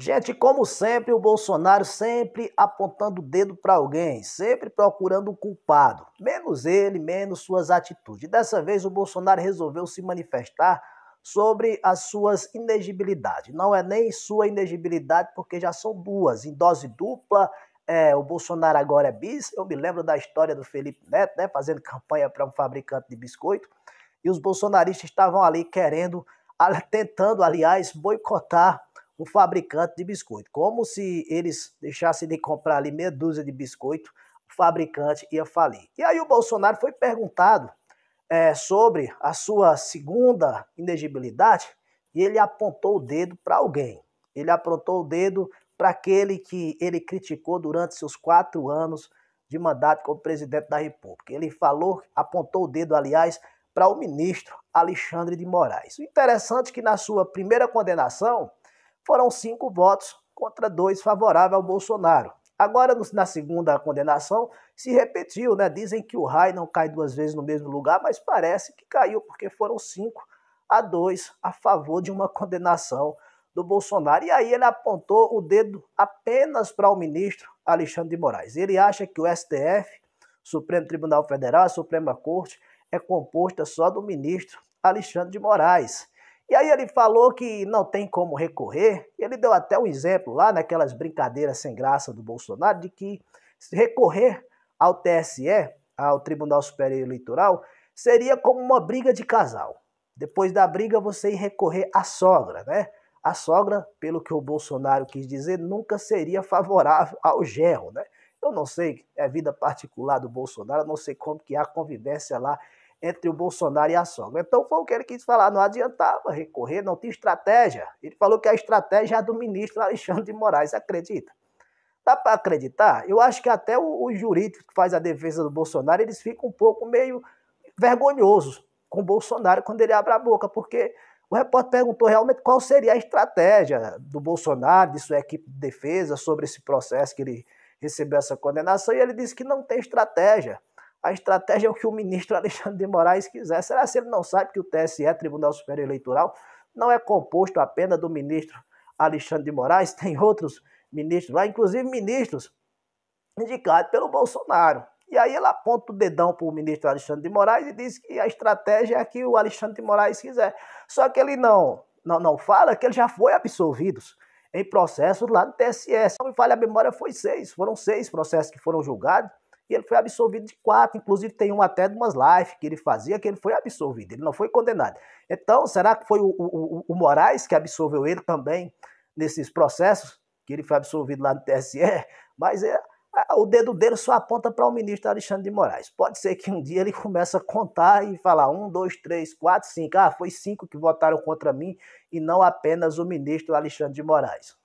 Gente, como sempre, o Bolsonaro sempre apontando o dedo para alguém, sempre procurando o culpado, menos ele, menos suas atitudes. Dessa vez, o Bolsonaro resolveu se manifestar sobre as suas inegibilidades. Não é nem sua inegibilidade, porque já são duas, em dose dupla. É, o Bolsonaro agora é bis. Eu me lembro da história do Felipe Neto, né, fazendo campanha para um fabricante de biscoito, e os bolsonaristas estavam ali querendo, tentando, aliás, boicotar o fabricante de biscoito. Como se eles deixassem de comprar ali meia dúzia de biscoito, o fabricante ia falir. E aí o Bolsonaro foi perguntado é, sobre a sua segunda inegibilidade e ele apontou o dedo para alguém. Ele apontou o dedo para aquele que ele criticou durante seus quatro anos de mandato como presidente da República. Ele falou, apontou o dedo, aliás, para o ministro Alexandre de Moraes. O interessante é que na sua primeira condenação, foram cinco votos contra dois favoráveis ao Bolsonaro. Agora, na segunda condenação, se repetiu, né? Dizem que o raio não cai duas vezes no mesmo lugar, mas parece que caiu, porque foram cinco a dois a favor de uma condenação do Bolsonaro. E aí ele apontou o dedo apenas para o ministro Alexandre de Moraes. Ele acha que o STF, Supremo Tribunal Federal, a Suprema Corte, é composta só do ministro Alexandre de Moraes. E aí ele falou que não tem como recorrer. Ele deu até um exemplo lá naquelas brincadeiras sem graça do Bolsonaro de que recorrer ao TSE, ao Tribunal Superior Eleitoral, seria como uma briga de casal. Depois da briga você ir recorrer à sogra, né? A sogra, pelo que o Bolsonaro quis dizer, nunca seria favorável ao gerro, né? Eu não sei, é vida particular do Bolsonaro, eu não sei como que é a convivência lá entre o Bolsonaro e a sogra. Então foi o que ele quis falar, não adiantava recorrer, não tinha estratégia. Ele falou que a estratégia é do ministro Alexandre de Moraes, acredita? Dá para acreditar? Eu acho que até os jurídicos que fazem a defesa do Bolsonaro, eles ficam um pouco meio vergonhosos com o Bolsonaro quando ele abre a boca, porque o repórter perguntou realmente qual seria a estratégia do Bolsonaro, de sua equipe de defesa, sobre esse processo que ele recebeu essa condenação, e ele disse que não tem estratégia. A estratégia é o que o ministro Alexandre de Moraes quiser. Será que ele não sabe que o TSE, Tribunal Superior Eleitoral, não é composto apenas do ministro Alexandre de Moraes, tem outros ministros lá, inclusive ministros indicados pelo Bolsonaro. E aí ele aponta o dedão para o ministro Alexandre de Moraes e diz que a estratégia é a que o Alexandre de Moraes quiser. Só que ele não, não, não fala que ele já foi absolvido em processos lá do TSE. Se não me falha a memória, foi seis. Foram seis processos que foram julgados e ele foi absolvido de quatro. Inclusive, tem um até de umas lives que ele fazia que ele foi absolvido, ele não foi condenado. Então, será que foi o, o, o Moraes que absolveu ele também nesses processos? Que ele foi absolvido lá no TSE? Mas é, o dedo dele só aponta para o ministro Alexandre de Moraes. Pode ser que um dia ele comece a contar e falar um, dois, três, quatro, cinco. Ah, foi cinco que votaram contra mim e não apenas o ministro Alexandre de Moraes.